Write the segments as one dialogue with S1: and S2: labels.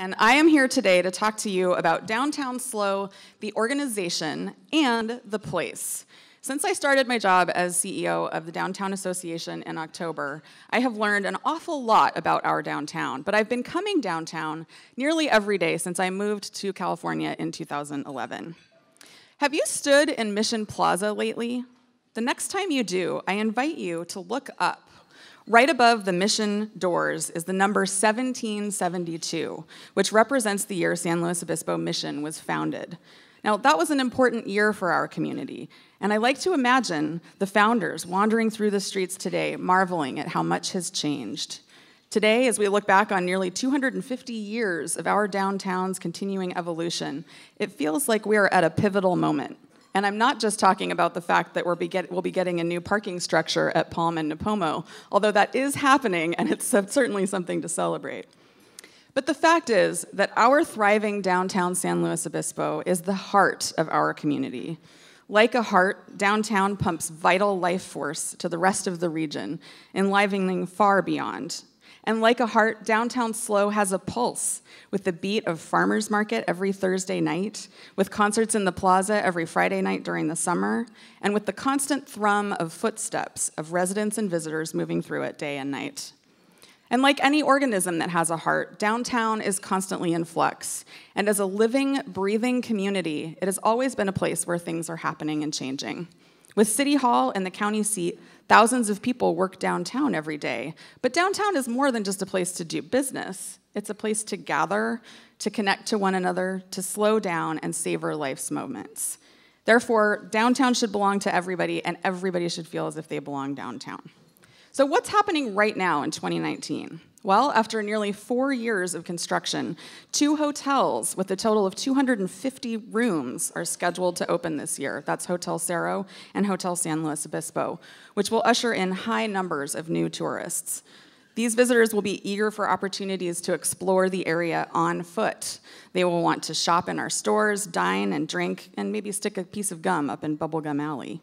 S1: and I am here today to talk to you about Downtown Slow, the organization, and the place. Since I started my job as CEO of the Downtown Association in October, I have learned an awful lot about our downtown, but I've been coming downtown nearly every day since I moved to California in 2011. Have you stood in Mission Plaza lately? The next time you do, I invite you to look up Right above the mission doors is the number 1772, which represents the year San Luis Obispo Mission was founded. Now, that was an important year for our community, and I like to imagine the founders wandering through the streets today, marveling at how much has changed. Today, as we look back on nearly 250 years of our downtown's continuing evolution, it feels like we are at a pivotal moment. And I'm not just talking about the fact that we'll be, get, we'll be getting a new parking structure at Palm and Napomo, although that is happening and it's certainly something to celebrate. But the fact is that our thriving downtown San Luis Obispo is the heart of our community. Like a heart, downtown pumps vital life force to the rest of the region, enlivening far beyond and like a heart, Downtown Slow has a pulse with the beat of Farmers Market every Thursday night, with concerts in the plaza every Friday night during the summer, and with the constant thrum of footsteps of residents and visitors moving through it day and night. And like any organism that has a heart, downtown is constantly in flux. And as a living, breathing community, it has always been a place where things are happening and changing. With City Hall and the county seat, thousands of people work downtown every day. But downtown is more than just a place to do business, it's a place to gather, to connect to one another, to slow down and savor life's moments. Therefore, downtown should belong to everybody, and everybody should feel as if they belong downtown. So, what's happening right now in 2019? Well, after nearly four years of construction, two hotels with a total of 250 rooms are scheduled to open this year. That's Hotel Cerro and Hotel San Luis Obispo, which will usher in high numbers of new tourists. These visitors will be eager for opportunities to explore the area on foot. They will want to shop in our stores, dine and drink, and maybe stick a piece of gum up in Bubblegum Alley.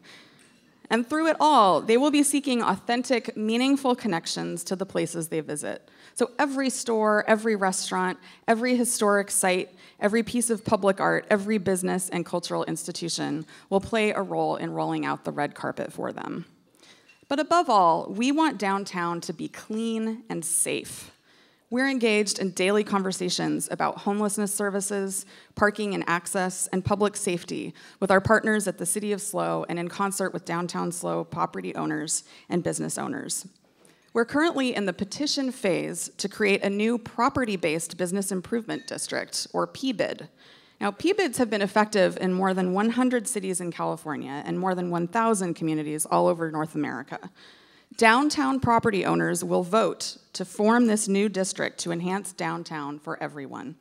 S1: And through it all, they will be seeking authentic, meaningful connections to the places they visit. So every store, every restaurant, every historic site, every piece of public art, every business and cultural institution will play a role in rolling out the red carpet for them. But above all, we want downtown to be clean and safe. We're engaged in daily conversations about homelessness services, parking and access, and public safety with our partners at the City of Slow and in concert with downtown Slow property owners and business owners. We're currently in the petition phase to create a new property-based business improvement district, or PBID. Now, PBIDs have been effective in more than 100 cities in California and more than 1,000 communities all over North America. Downtown property owners will vote to form this new district to enhance downtown for everyone.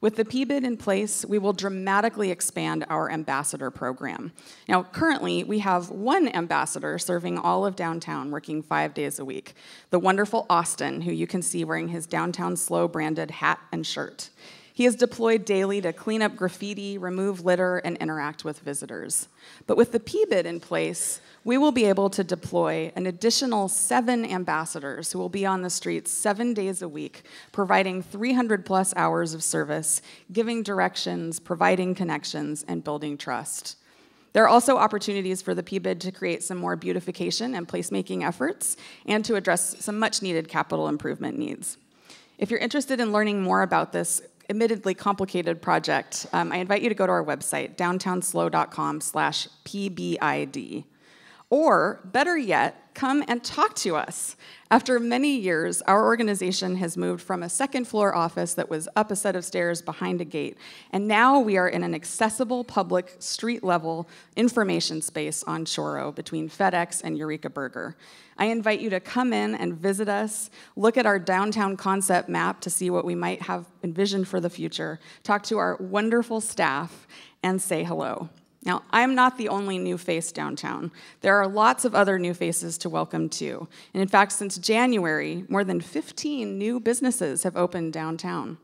S1: With the PBID in place, we will dramatically expand our ambassador program. Now, currently, we have one ambassador serving all of downtown, working five days a week the wonderful Austin, who you can see wearing his downtown slow branded hat and shirt. He is deployed daily to clean up graffiti, remove litter, and interact with visitors. But with the PBID in place, we will be able to deploy an additional seven ambassadors who will be on the streets seven days a week, providing 300 plus hours of service, giving directions, providing connections, and building trust. There are also opportunities for the PBID to create some more beautification and placemaking efforts and to address some much needed capital improvement needs. If you're interested in learning more about this admittedly complicated project, um, I invite you to go to our website, downtownslow.com slash PBID. Or, better yet, come and talk to us. After many years, our organization has moved from a second floor office that was up a set of stairs behind a gate, and now we are in an accessible public street level information space on Choro between FedEx and Eureka Burger. I invite you to come in and visit us, look at our downtown concept map to see what we might have envisioned for the future, talk to our wonderful staff, and say hello. Now, I'm not the only new face downtown. There are lots of other new faces to welcome too. And in fact, since January, more than 15 new businesses have opened downtown.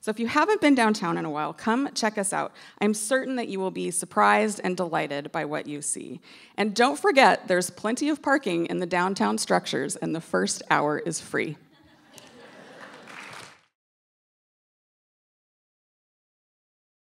S1: So if you haven't been downtown in a while, come check us out. I'm certain that you will be surprised and delighted by what you see. And don't forget, there's plenty of parking in the downtown structures, and the first hour is free.